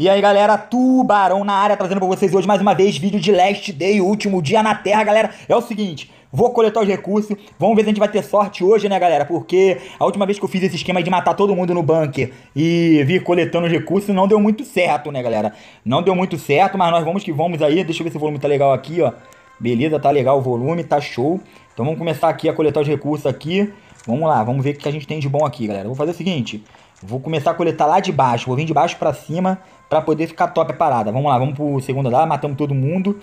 E aí, galera, Tubarão na área, trazendo pra vocês hoje mais uma vez vídeo de Last Day, último dia na Terra, galera. É o seguinte, vou coletar os recursos, vamos ver se a gente vai ter sorte hoje, né, galera? Porque a última vez que eu fiz esse esquema de matar todo mundo no bunker e vir coletando os recursos, não deu muito certo, né, galera? Não deu muito certo, mas nós vamos que vamos aí. Deixa eu ver se o volume tá legal aqui, ó. Beleza, tá legal o volume, tá show. Então vamos começar aqui a coletar os recursos aqui. Vamos lá, vamos ver o que a gente tem de bom aqui, galera. Vou fazer o seguinte... Vou começar a coletar lá de baixo. Vou vir de baixo para cima para poder ficar top a parada. Vamos lá, vamos pro segundo andar. Matamos todo mundo.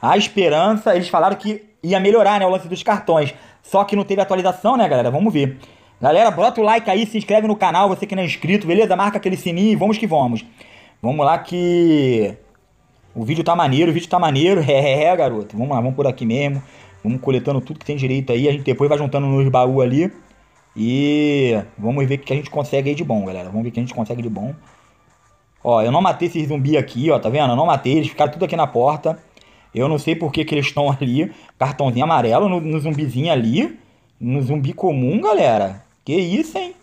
A esperança, eles falaram que ia melhorar, né? O lance dos cartões. Só que não teve atualização, né, galera? Vamos ver. Galera, bota o like aí, se inscreve no canal, você que não é inscrito, beleza? Marca aquele sininho e vamos que vamos. Vamos lá que... O vídeo tá maneiro, o vídeo tá maneiro. É, é, é, garoto. Vamos lá, vamos por aqui mesmo. Vamos coletando tudo que tem direito aí. A gente depois vai juntando nos baús ali. E vamos ver o que a gente consegue aí de bom, galera. Vamos ver o que a gente consegue de bom. Ó, eu não matei esses zumbi aqui, ó, tá vendo? Eu não matei, eles ficaram tudo aqui na porta. Eu não sei por que, que eles estão ali. Cartãozinho amarelo no, no, zumbizinho ali. No zumbi comum, galera. Que isso, hein?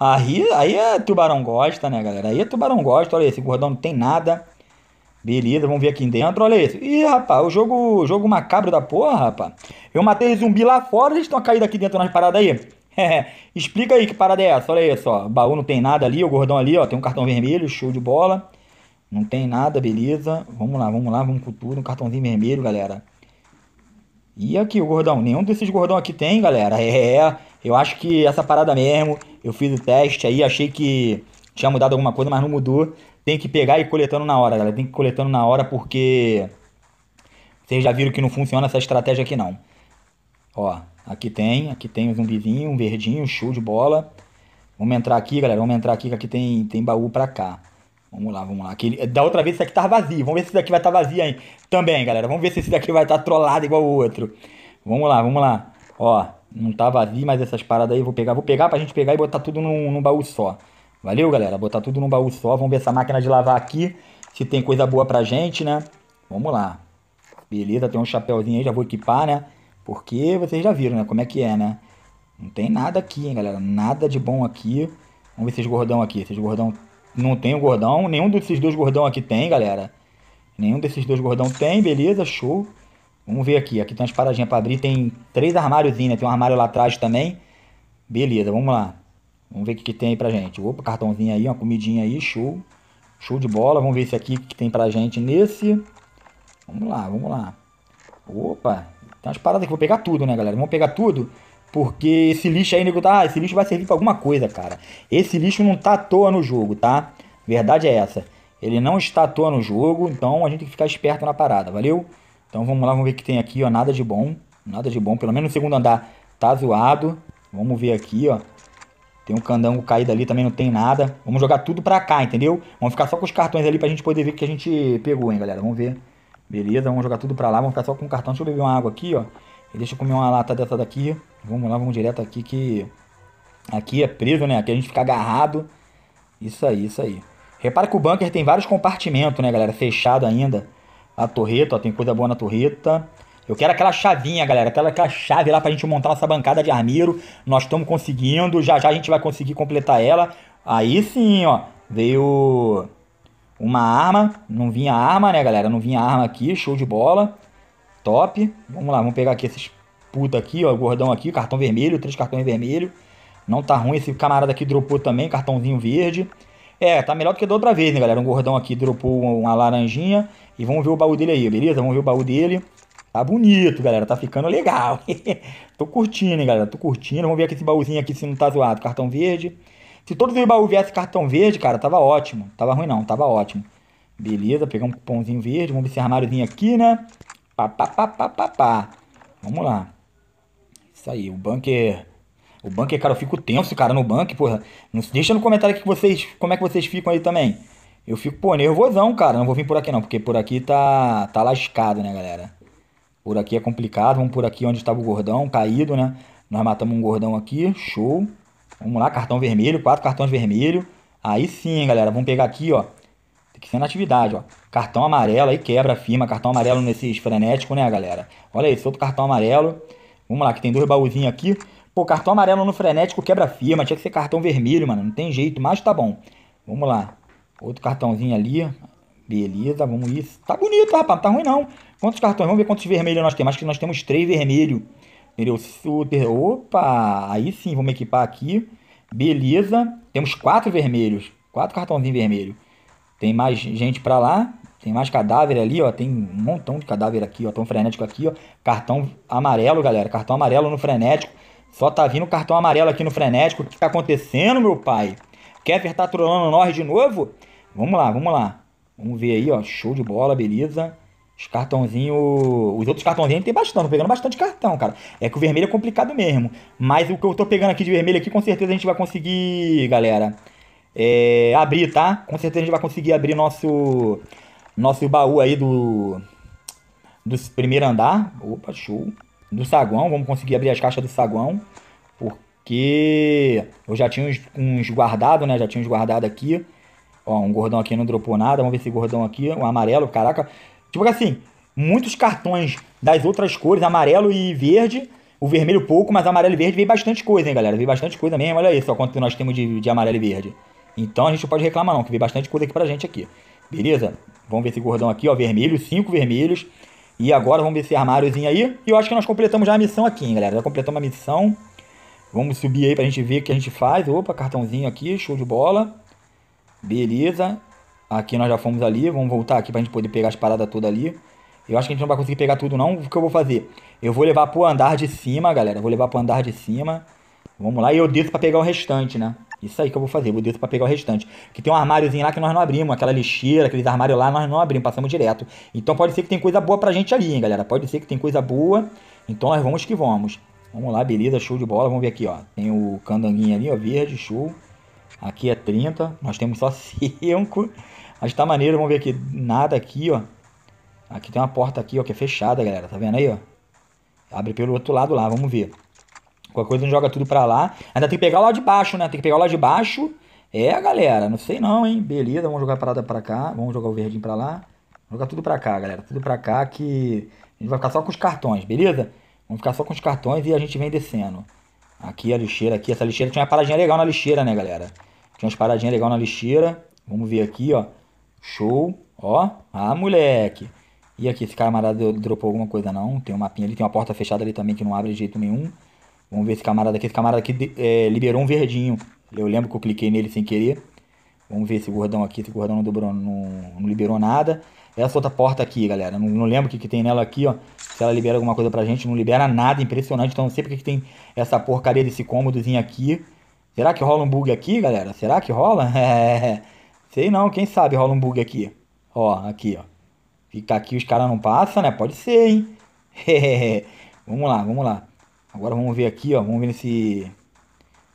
Aí, aí é tubarão gosta, né, galera? Aí é tubarão gosta. Olha esse gordão não tem nada. Beleza, vamos ver aqui dentro. Olha isso. Ih, rapaz, o jogo, jogo macabro da porra, rapaz. Eu matei zumbi lá fora, eles estão caídos aqui dentro nas paradas aí. Explica aí que parada é essa. Olha isso, ó. O baú não tem nada ali, o gordão ali, ó. Tem um cartão vermelho, show de bola. Não tem nada, beleza. Vamos lá, vamos lá, vamos com tudo. Um cartãozinho vermelho, galera. E aqui o gordão, nenhum desses gordão aqui tem, galera. É, eu acho que essa parada mesmo, eu fiz o teste aí, achei que tinha mudado alguma coisa, mas não mudou. Tem que pegar e ir coletando na hora, galera. Tem que ir coletando na hora porque vocês já viram que não funciona essa estratégia aqui não. Ó, Aqui tem, aqui tem um zumbizinho, um verdinho, show de bola. Vamos entrar aqui, galera, vamos entrar aqui, que aqui tem, tem baú pra cá. Vamos lá, vamos lá. da outra vez esse aqui tava tá vazio. Vamos ver se esse daqui vai estar tá vazio aí. Também, galera. Vamos ver se esse daqui vai estar tá trollado igual o outro. Vamos lá, vamos lá. Ó, não tá vazio, mas essas paradas aí eu vou pegar. Vou pegar pra gente pegar e botar tudo num, num baú só. Valeu, galera. Botar tudo num baú só. Vamos ver essa máquina de lavar aqui. Se tem coisa boa pra gente, né? Vamos lá. Beleza, tem um chapéuzinho aí. Já vou equipar, né? Porque vocês já viram, né? Como é que é, né? Não tem nada aqui, hein, galera? Nada de bom aqui. Vamos ver esses gordão aqui. Esses gordão. Não tem o gordão. Nenhum desses dois gordão aqui tem, galera. Nenhum desses dois gordão tem, beleza, show. Vamos ver aqui. Aqui tem umas paradinhas pra abrir. Tem três armáriozinhos, né? Tem um armário lá atrás também. Beleza, vamos lá. Vamos ver o que, que tem aí pra gente. Opa, cartãozinho aí, uma comidinha aí, show. Show de bola. Vamos ver esse aqui que tem pra gente nesse. Vamos lá, vamos lá. Opa, tem umas paradas que vou pegar tudo, né, galera? Vamos pegar tudo. Porque esse lixo aí, nego, tá? Ah, esse lixo vai servir pra alguma coisa, cara. Esse lixo não tá à toa no jogo, tá? Verdade é essa. Ele não está à toa no jogo, então a gente tem que ficar esperto na parada, valeu? Então vamos lá, vamos ver o que tem aqui, ó. Nada de bom. Nada de bom. Pelo menos no segundo andar tá zoado. Vamos ver aqui, ó. Tem um candango caído ali, também não tem nada. Vamos jogar tudo pra cá, entendeu? Vamos ficar só com os cartões ali pra gente poder ver o que a gente pegou, hein, galera. Vamos ver. Beleza, vamos jogar tudo pra lá, vamos ficar só com o cartão. Deixa eu beber uma água aqui, ó. E deixa eu comer uma lata dessa daqui. Vamos lá, vamos direto aqui que... Aqui é preso, né? Aqui a gente fica agarrado. Isso aí, isso aí. Repara que o bunker tem vários compartimentos, né, galera? Fechado ainda. A torreta, ó, tem coisa boa na torreta. Eu quero aquela chavinha, galera. Aquela, aquela chave lá pra gente montar nossa bancada de armeiro. Nós estamos conseguindo. Já já a gente vai conseguir completar ela. Aí sim, ó. Veio uma arma, não vinha arma, né, galera? Não vinha arma aqui, show de bola. Top. Vamos lá, vamos pegar aqui esses puta aqui, ó, gordão aqui, cartão vermelho, três cartões vermelho. Não tá ruim, esse camarada aqui dropou também, cartãozinho verde. É, tá melhor do que da outra vez, né, galera? Um gordão aqui dropou uma laranjinha. E vamos ver o baú dele aí, beleza? Vamos ver o baú dele. Tá bonito, galera. Tá ficando legal. Tô curtindo, hein, galera. Tô curtindo. Vamos ver aqui esse baúzinho aqui, se não tá zoado. Cartão verde. Se todos o baús viessem cartão verde, cara, tava ótimo. Tava ruim não, tava ótimo. Beleza, pegamos um cupomzinho verde. Vamos ver esse é armáriozinho aqui, né? Pá, pá, pá, pá, pá, pá. Vamos lá. Isso aí, o bunker... O bunker, cara, eu fico tenso, cara, no bunker, porra. deixa no comentário aqui vocês, como é que vocês ficam aí também. Eu fico, pô, nervosão, cara. Não vou vir por aqui não, porque por aqui tá, tá lascado, né, galera? Por aqui é complicado. Vamos por aqui onde estava o gordão, caído, né? Nós matamos um gordão aqui, show. Vamos lá, cartão vermelho, quatro cartões vermelhos. Aí sim, galera, vamos pegar aqui, ó. Tem que ser na atividade, ó. Cartão amarelo, aí quebra, firma. Cartão amarelo nesses frenéticos, né, galera? Olha esse outro cartão amarelo. Vamos lá, que tem dois baúzinhos aqui. Pô, cartão amarelo no frenético quebra firma. Tinha que ser cartão vermelho, mano. Não tem jeito, mas tá bom. Vamos lá. Outro cartãozinho ali. Beleza, vamos isso. Tá bonito, rapaz. Não tá ruim, não. Quantos cartões? Vamos ver quantos vermelhos nós temos. Acho que nós temos três vermelhos. Entendeu? Super. Opa! Aí sim, vamos equipar aqui. Beleza. Temos quatro vermelhos. Quatro cartãozinhos vermelhos. Tem mais gente pra lá. Tem mais cadáver ali, ó. Tem um montão de cadáver aqui, ó. Tão frenético aqui, ó. Cartão amarelo, galera. Cartão amarelo no frenético. Só tá vindo cartão amarelo aqui no frenético. O que tá acontecendo, meu pai? Kefir tá trolando nós de novo? Vamos lá, vamos lá. Vamos ver aí, ó. Show de bola, beleza. Os cartãozinhos. Os outros cartãozinhos tem bastante, tô pegando bastante cartão, cara. É que o vermelho é complicado mesmo. Mas o que eu tô pegando aqui de vermelho aqui, com certeza a gente vai conseguir, galera. É, abrir, tá? Com certeza a gente vai conseguir abrir nosso. Nosso baú aí do. Do primeiro andar. Opa, show. Do saguão. Vamos conseguir abrir as caixas do saguão. Porque eu já tinha uns, uns guardados, né? Já tinha uns guardados aqui. Ó, um gordão aqui não dropou nada. Vamos ver esse gordão aqui. Um amarelo, caraca. Tipo assim, muitos cartões das outras cores, amarelo e verde, o vermelho pouco, mas amarelo e verde veio bastante coisa, hein, galera? Veio bastante coisa mesmo. Olha isso, ó, quanto nós temos de, de amarelo e verde. Então a gente não pode reclamar, não, que veio bastante coisa aqui pra gente aqui. Beleza? Vamos ver esse gordão aqui, ó. Vermelho, cinco vermelhos. E agora vamos ver esse armáriozinho aí. E eu acho que nós completamos já a missão aqui, hein, galera? Já completamos a missão. Vamos subir aí pra gente ver o que a gente faz. Opa, cartãozinho aqui, show de bola. Beleza. Aqui nós já fomos ali, vamos voltar aqui pra gente poder pegar as paradas todas ali. Eu acho que a gente não vai conseguir pegar tudo não. O que eu vou fazer? Eu vou levar pro andar de cima, galera. Vou levar pro andar de cima. Vamos lá. E eu desço pra pegar o restante, né? Isso aí que eu vou fazer. vou desço pra pegar o restante. Que tem um armáriozinho lá que nós não abrimos. Aquela lixeira, aqueles armários lá, nós não abrimos. Passamos direto. Então pode ser que tem coisa boa pra gente ali, hein, galera. Pode ser que tem coisa boa. Então nós vamos que vamos. Vamos lá, beleza. Show de bola. Vamos ver aqui, ó. Tem o candanguinho ali, ó. Verde, show. Aqui é 30, nós temos só 5. Mas tá maneiro, vamos ver aqui. Nada aqui, ó. Aqui tem uma porta aqui, ó, que é fechada, galera. Tá vendo aí, ó? Abre pelo outro lado lá, vamos ver. Qualquer coisa a gente joga tudo pra lá. Ainda tem que pegar o lado de baixo, né? Tem que pegar o lado de baixo. É, galera, não sei não, hein? Beleza, vamos jogar a parada pra cá. Vamos jogar o verdinho pra lá. Vamos jogar tudo pra cá, galera. Tudo pra cá que... A gente vai ficar só com os cartões, beleza? Vamos ficar só com os cartões e a gente vem descendo. Aqui a lixeira, aqui essa lixeira. Tinha uma paradinha legal na lixeira, né, galera? Tinha umas paradinhas legal na lixeira. Vamos ver aqui, ó. Show. Ó. Ah, moleque. E aqui esse camarada dropou alguma coisa, não. Tem um mapinha ali, tem uma porta fechada ali também que não abre de jeito nenhum. Vamos ver esse camarada aqui. Esse camarada aqui é, liberou um verdinho. Eu lembro que eu cliquei nele sem querer. Vamos ver esse gordão aqui, esse gordão não, dobrou, não, não liberou nada. Essa outra porta aqui, galera, não, não lembro o que, que tem nela aqui, ó. Se ela libera alguma coisa pra gente, não libera nada, impressionante. Então não sei porque que tem essa porcaria desse cômodozinho aqui. Será que rola um bug aqui, galera? Será que rola? É, sei não, quem sabe rola um bug aqui. Ó, aqui, ó. Ficar aqui, os caras não passam, né? Pode ser, hein? É, é, é. vamos lá, vamos lá. Agora vamos ver aqui, ó. Vamos ver nesse...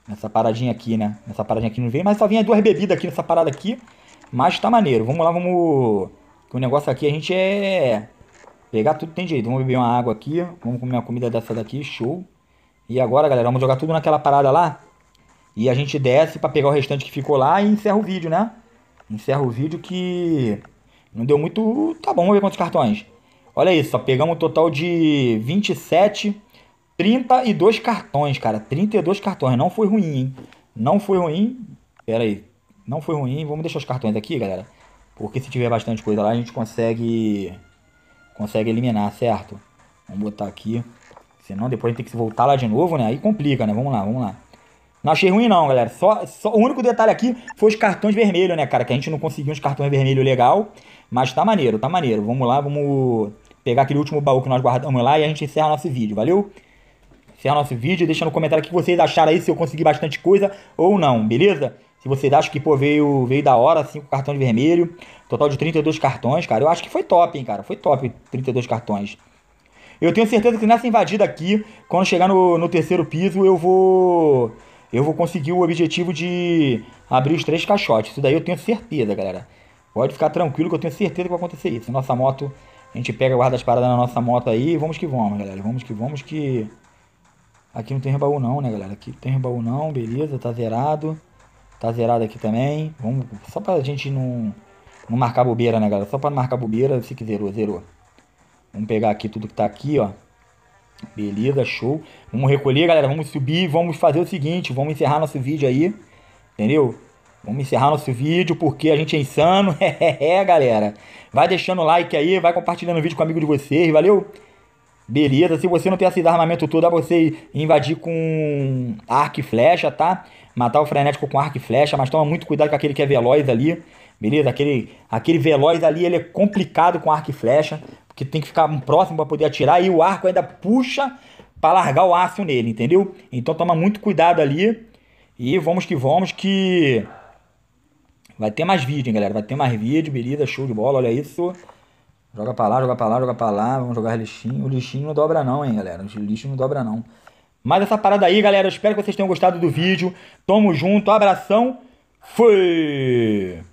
Nessa paradinha aqui, né? Nessa paradinha aqui não vem, mas só vinha duas bebidas aqui nessa parada aqui. Mas tá maneiro. Vamos lá, vamos... Que o negócio aqui a gente é... Pegar tudo tem jeito. Vamos beber uma água aqui. Vamos comer uma comida dessa daqui. Show. E agora, galera, vamos jogar tudo naquela parada lá. E a gente desce pra pegar o restante que ficou lá e encerra o vídeo, né? Encerra o vídeo que... Não deu muito... Tá bom, vamos ver quantos cartões. Olha isso, só pegamos um total de 27... 32 cartões, cara. 32 cartões. Não foi ruim, hein? Não foi ruim. Pera aí. Não foi ruim. Vamos deixar os cartões aqui, galera. Porque se tiver bastante coisa lá, a gente consegue... Consegue eliminar, certo? Vamos botar aqui. Senão depois a gente tem que voltar lá de novo, né? Aí complica, né? Vamos lá, vamos lá. Não achei ruim não, galera. Só, só, o único detalhe aqui foi os cartões vermelhos, né, cara? Que a gente não conseguiu uns cartões vermelhos legal. Mas tá maneiro, tá maneiro. Vamos lá, vamos pegar aquele último baú que nós guardamos lá e a gente encerra nosso vídeo. Valeu? encerrar nosso vídeo. Deixa no comentário o que vocês acharam aí, se eu consegui bastante coisa ou não, beleza? Se vocês acham que, pô, veio, veio da hora, 5 cartões de vermelho, total de 32 cartões, cara. Eu acho que foi top, hein, cara. Foi top 32 cartões. Eu tenho certeza que nessa invadida aqui, quando chegar no, no terceiro piso, eu vou... Eu vou conseguir o objetivo de abrir os três caixotes. Isso daí eu tenho certeza, galera. Pode ficar tranquilo que eu tenho certeza que vai acontecer isso. Nossa moto, a gente pega, guarda as paradas na nossa moto aí. Vamos que vamos, galera. Vamos que vamos que... Aqui não tem rebaú não, né, galera? Aqui tem rebaú não, beleza, tá zerado. Tá zerado aqui também. Vamos, só pra gente não, não marcar bobeira, né, galera? Só pra não marcar bobeira, se que zerou, zerou. Vamos pegar aqui tudo que tá aqui, ó. Beleza, show. Vamos recolher, galera. Vamos subir. Vamos fazer o seguinte. Vamos encerrar nosso vídeo aí. Entendeu? Vamos encerrar nosso vídeo porque a gente é insano. É, é, é, galera. Vai deixando o like aí. Vai compartilhando o vídeo com o amigo de vocês. Valeu? Beleza, se você não tem esse armamento todo, dá pra você invadir com arco e flecha, tá? Matar o frenético com arco e flecha, mas toma muito cuidado com aquele que é veloz ali, beleza? Aquele, aquele veloz ali, ele é complicado com arco e flecha, porque tem que ficar próximo para poder atirar, e o arco ainda puxa para largar o aço nele, entendeu? Então toma muito cuidado ali, e vamos que vamos, que vai ter mais vídeo, hein, galera? Vai ter mais vídeo, beleza? Show de bola, olha isso. Joga pra lá, joga pra lá, joga pra lá. Vamos jogar lixinho. O lixinho não dobra não, hein, galera. O lixo não dobra não. Mas essa parada aí, galera. espero que vocês tenham gostado do vídeo. Tamo junto. Abração. Fui!